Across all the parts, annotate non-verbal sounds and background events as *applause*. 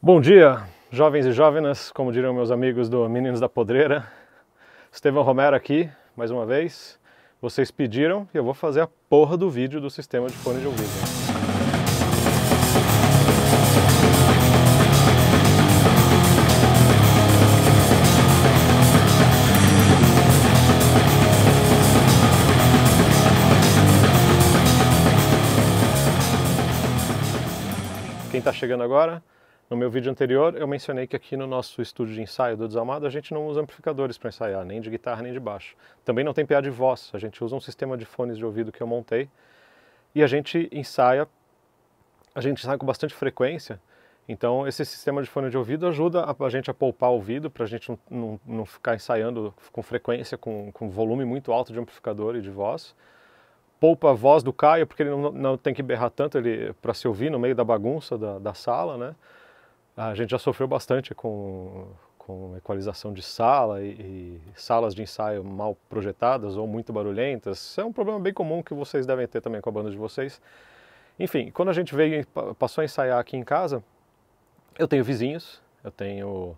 Bom dia, jovens e jovens, como diriam meus amigos do Meninos da Podreira. Estevão Romero aqui, mais uma vez. Vocês pediram e eu vou fazer a porra do vídeo do sistema de fone de ouvido. Quem está chegando agora, no meu vídeo anterior, eu mencionei que aqui no nosso estúdio de ensaio do Desalmado, a gente não usa amplificadores para ensaiar, nem de guitarra, nem de baixo. Também não tem PA de voz, a gente usa um sistema de fones de ouvido que eu montei e a gente ensaia, a gente ensaia com bastante frequência, então esse sistema de fone de ouvido ajuda a gente a poupar o ouvido, para a gente não, não, não, ficar ensaiando com frequência, com, com volume muito alto de amplificador e de voz poupa a voz do Caio, porque ele não, não tem que berrar tanto ele para se ouvir no meio da bagunça da, da, sala, né? A gente já sofreu bastante com, com equalização de sala e, e, salas de ensaio mal projetadas ou muito barulhentas. Isso é um problema bem comum que vocês devem ter também com a banda de vocês. Enfim, quando a gente veio passou a ensaiar aqui em casa, eu tenho vizinhos, eu tenho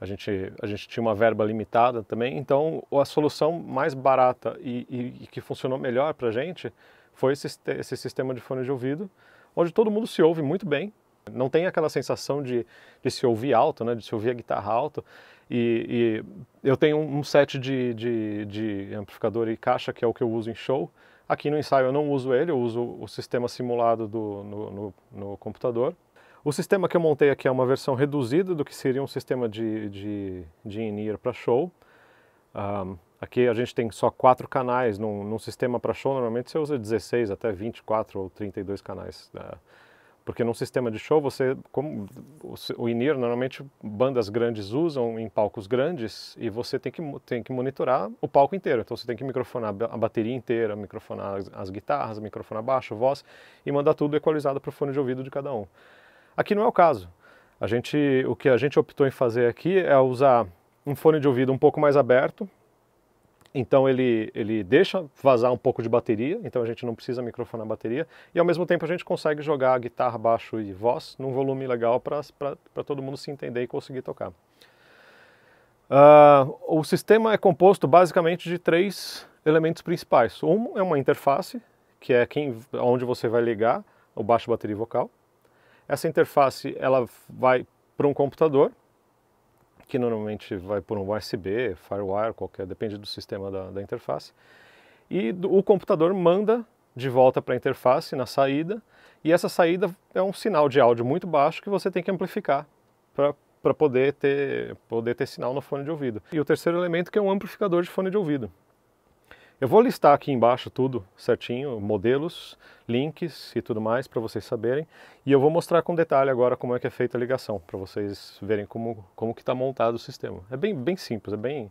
a gente, a gente tinha uma verba limitada também, então a solução mais barata e, e, e que funcionou melhor para a gente foi esse, esse sistema de fone de ouvido, onde todo mundo se ouve muito bem, não tem aquela sensação de, de se ouvir alto, né? de se ouvir a guitarra alto. E, e eu tenho um set de, de, de, amplificador e caixa, que é o que eu uso em show. Aqui no ensaio eu não uso ele, eu uso o sistema simulado do, no, no, no computador. O sistema que eu montei aqui é uma versão reduzida do que seria um sistema de, de, de in-ear para show. Um, aqui a gente tem só quatro canais, num, num sistema para show normalmente você usa 16 até 24 ou 32 canais. Uh, porque num sistema de show, você, como o INIR, normalmente bandas grandes usam em palcos grandes e você tem que, tem que monitorar o palco inteiro. Então você tem que microfonar a bateria inteira, microfonar as, as guitarras, microfonar baixo, voz e mandar tudo equalizado para o fone de ouvido de cada um. Aqui não é o caso. A gente, o que a gente optou em fazer aqui é usar um fone de ouvido um pouco mais aberto, então ele, ele deixa vazar um pouco de bateria, então a gente não precisa microfonar a bateria, e ao mesmo tempo a gente consegue jogar guitarra, baixo e voz num volume legal para todo mundo se entender e conseguir tocar. Uh, o sistema é composto basicamente de três elementos principais. Um é uma interface, que é quem, onde você vai ligar o baixo, bateria e vocal. Essa interface ela vai para um computador, que normalmente vai por um USB, FireWire, qualquer, depende do sistema da, da interface. E do, o computador manda de volta para a interface na saída, e essa saída é um sinal de áudio muito baixo que você tem que amplificar para poder ter, poder ter sinal no fone de ouvido. E o terceiro elemento que é um amplificador de fone de ouvido. Eu vou listar aqui embaixo tudo certinho, modelos, links e tudo mais para vocês saberem. E eu vou mostrar com detalhe agora como é que é feita a ligação, para vocês verem como, como que está montado o sistema. É bem, bem simples, é bem...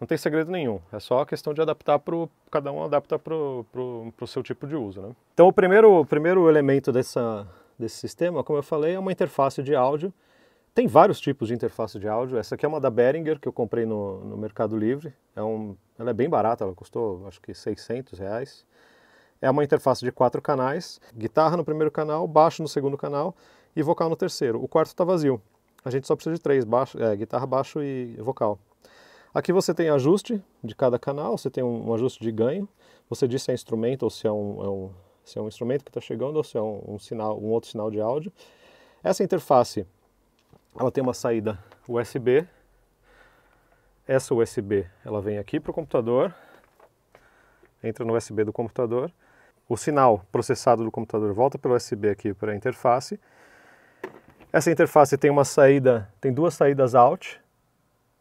não tem segredo nenhum. É só a questão de adaptar para cada um adapta para o seu tipo de uso. Né? Então o primeiro, o primeiro elemento dessa, desse sistema, como eu falei, é uma interface de áudio tem vários tipos de interface de áudio. Essa aqui é uma da Behringer que eu comprei no, no Mercado Livre. É um, ela é bem barata, ela custou acho que 600 reais. É uma interface de quatro canais: guitarra no primeiro canal, baixo no segundo canal e vocal no terceiro. O quarto está vazio. A gente só precisa de três: baixo, é, guitarra, baixo e vocal. Aqui você tem ajuste de cada canal, você tem um, um ajuste de ganho. Você diz se é instrumento ou se é um, é um, se é um instrumento que está chegando ou se é um, um, sinal, um outro sinal de áudio. Essa interface ela tem uma saída USB. Essa USB ela vem aqui para o computador, entra no USB do computador. O sinal processado do computador volta pelo USB aqui para a interface. Essa interface tem uma saída, tem duas saídas out,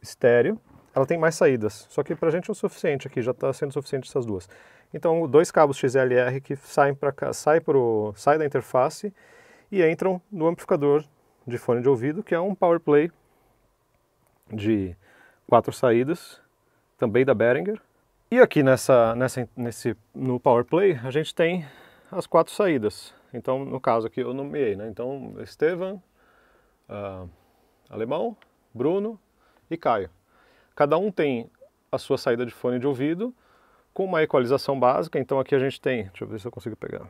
estéreo. Ela tem mais saídas, só que para a gente é o suficiente aqui, já está sendo suficiente essas duas. Então, dois cabos XLR que saem para cá, sai pro, sai da interface e entram no amplificador de fone de ouvido, que é um Power Play de quatro saídas, também da Behringer. E aqui nessa, nessa, nesse, no Power Play a gente tem as quatro saídas. Então, no caso aqui eu nomeei, né? Então, Estevam, uh, ah, Alemão, Bruno e Caio. Cada um tem a sua saída de fone de ouvido com uma equalização básica. Então, aqui a gente tem, deixa eu ver se eu consigo pegar,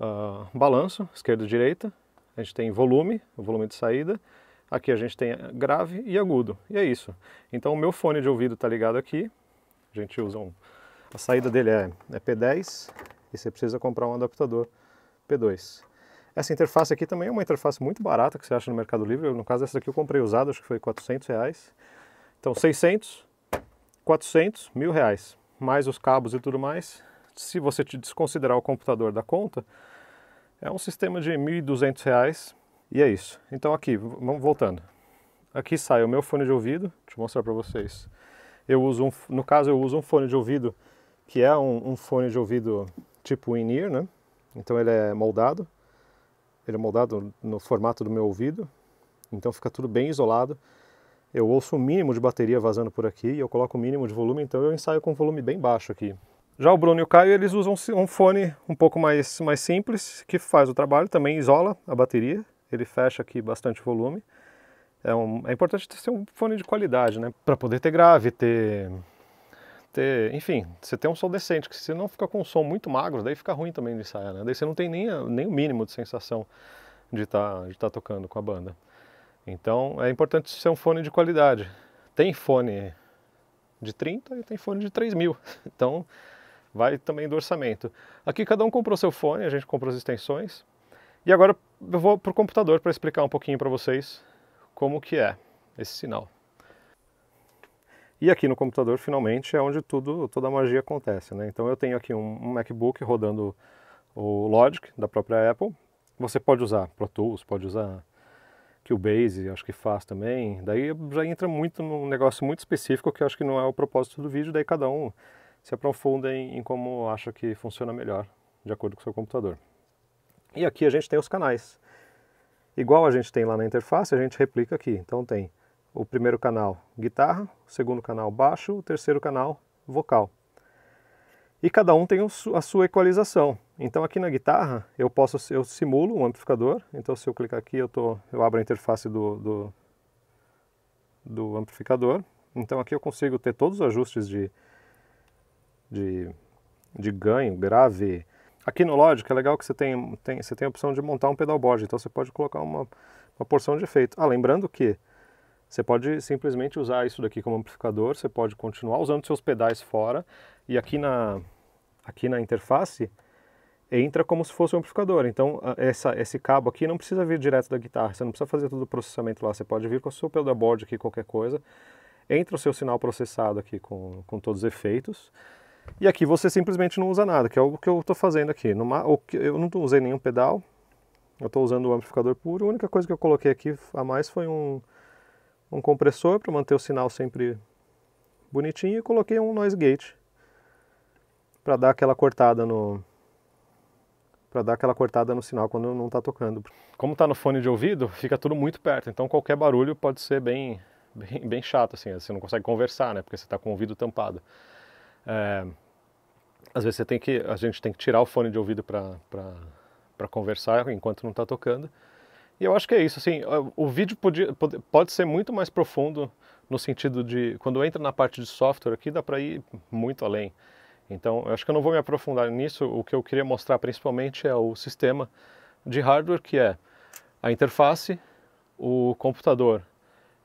uh, balanço, esquerda e direita, a gente tem volume, o volume de saída, aqui a gente tem grave e agudo, e é isso. Então o meu fone de ouvido está ligado aqui, a gente usa um... A saída dele é, é P10 e você precisa comprar um adaptador P2. Essa interface aqui também é uma interface muito barata que você acha no Mercado Livre. no caso, essa daqui eu comprei usada, acho que foi 400 reais. Então, 600, 400, mil reais. Mais os cabos e tudo mais. Se você desconsiderar o computador da conta, é um sistema de R$ 1.200 e é isso. Então aqui, vamos voltando. Aqui sai o meu fone de ouvido, deixa eu mostrar para vocês. Eu uso um, no caso eu uso um fone de ouvido que é um, um fone de ouvido tipo in-ear, né? Então ele é moldado, ele é moldado no formato do meu ouvido, então fica tudo bem isolado. Eu ouço o mínimo de bateria vazando por aqui e eu coloco o mínimo de volume, então eu ensaio com um volume bem baixo aqui. Já o Bruno e o Caio, eles usam um fone um pouco mais, mais simples, que faz o trabalho, também isola a bateria, ele fecha aqui bastante volume. É, um, é importante ter um fone de qualidade, né? Para poder ter grave, ter, ter... Enfim, você ter um som decente, que se não fica com um som muito magro, daí fica ruim também de ensaiar, né? Daí você não tem nem, nem o mínimo de sensação de tá, estar tá tocando com a banda. Então, é importante ser um fone de qualidade. Tem fone de 30 e tem fone de 3 mil. *laughs* Então vai também do orçamento. Aqui cada um comprou seu fone, a gente comprou as extensões. E agora eu vou para o computador para explicar um pouquinho para vocês como que é esse sinal. E aqui no computador, finalmente, é onde tudo, toda a magia acontece. Né? Então eu tenho aqui um, MacBook rodando o Logic da própria Apple. Você pode usar Pro Tools, pode usar Cubase, acho que faz também. Daí já entra muito num negócio muito específico que eu acho que não é o propósito do vídeo, daí cada um se aprofundem em como acha que funciona melhor, de acordo com o seu computador. E aqui a gente tem os canais. Igual a gente tem lá na interface, a gente replica aqui. Então tem o primeiro canal guitarra, o segundo canal baixo, o terceiro canal vocal. E cada um tem a sua equalização. Então aqui na guitarra eu posso eu simulo um amplificador. Então se eu clicar aqui eu, tô, eu abro a interface do, do, do amplificador. Então aqui eu consigo ter todos os ajustes de, de, de ganho, grave. Aqui no Logic é legal que você tem, tem, você tem a opção de montar um pedalboard, então você pode colocar uma, uma porção de efeito. Ah, lembrando que você pode simplesmente usar isso daqui como amplificador, você pode continuar usando seus pedais fora, e aqui na, aqui na interface entra como se fosse um amplificador. Então essa, esse cabo aqui não precisa vir direto da guitarra, você não precisa fazer todo o processamento lá, você pode vir com o seu pedalboard aqui, qualquer coisa, entra o seu sinal processado aqui com, com todos os efeitos, e aqui você simplesmente não usa nada, que é o que eu estou fazendo aqui. Eu não usei nenhum pedal, eu estou usando o amplificador puro. A única coisa que eu coloquei aqui a mais foi um, um compressor para manter o sinal sempre bonitinho e coloquei um noise gate para dar aquela cortada no para dar aquela cortada no sinal quando não está tocando. Como está no fone de ouvido, fica tudo muito perto, então qualquer barulho pode ser bem bem, bem chato assim, você não consegue conversar, né, porque você está com o ouvido tampado. É, às vezes você tem que, a gente tem que tirar o fone de ouvido para conversar enquanto não está tocando. E eu acho que é isso, assim, o vídeo pode, pode ser muito mais profundo no sentido de, quando entra na parte de software aqui, dá para ir muito além. Então, eu acho que eu não vou me aprofundar nisso, o que eu queria mostrar principalmente é o sistema de hardware, que é a interface, o computador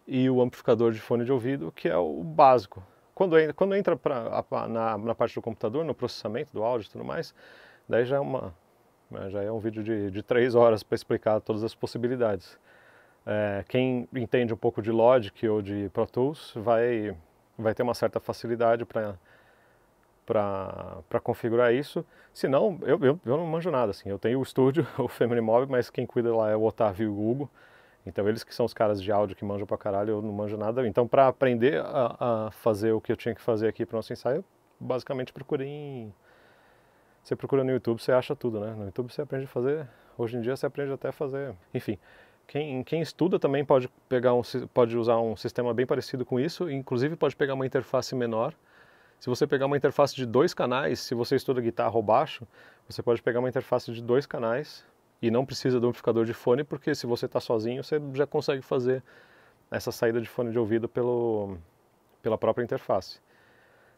e o amplificador de fone de ouvido, que é o básico. Quando, quando entra pra, a, na, na, parte do computador, no processamento do áudio e tudo mais, daí já é, uma, né, já é um vídeo de, de três horas para explicar todas as possibilidades. É, quem entende um pouco de Logic ou de Pro Tools vai, vai ter uma certa facilidade para para configurar isso, senão eu, eu, eu não manjo nada, assim, eu tenho o estúdio, *laughs* o Family Mob, mas quem cuida lá é o Otávio e o Hugo, então eles que são os caras de áudio que manjam pra caralho, eu não manjo nada. Então para aprender a, a, fazer o que eu tinha que fazer aqui pro nosso ensaio, eu basicamente procurei em... Você procura no YouTube, você acha tudo, né? No YouTube você aprende a fazer... Hoje em dia você aprende até a fazer... Enfim, quem, quem estuda também pode, pegar um, pode usar um sistema bem parecido com isso. Inclusive pode pegar uma interface menor. Se você pegar uma interface de dois canais, se você estuda guitarra ou baixo, você pode pegar uma interface de dois canais e não precisa de um amplificador de fone, porque se você está sozinho, você já consegue fazer essa saída de fone de ouvido pelo, pela própria interface.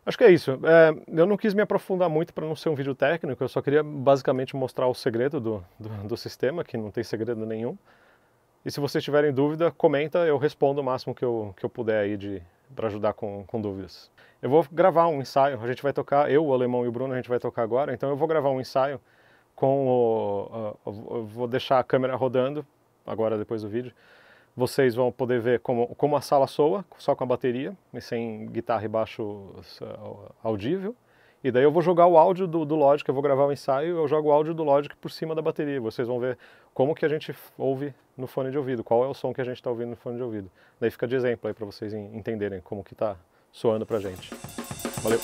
Acho que é isso. É, eu não quis me aprofundar muito para não ser um vídeo técnico, eu só queria basicamente mostrar o segredo do, do, do, sistema, que não tem segredo nenhum. E se vocês tiverem dúvida, comenta, eu respondo o máximo que eu, que eu puder aí de, para ajudar com, com dúvidas. Eu vou gravar um ensaio, a gente vai tocar, eu, o Alemão e o Bruno, a gente vai tocar agora, então eu vou gravar um ensaio com o... Uh, vou deixar a câmera rodando, agora depois do vídeo. Vocês vão poder ver como, como a sala soa, só com a bateria, sem guitarra e baixo audível. E daí eu vou jogar o áudio do, do Logic, eu vou gravar o um ensaio, eu jogo o áudio do Logic por cima da bateria. Vocês vão ver como que a gente ouve no fone de ouvido, qual é o som que a gente está ouvindo no fone de ouvido. Daí fica de exemplo aí para vocês entenderem como que está soando a gente. Valeu!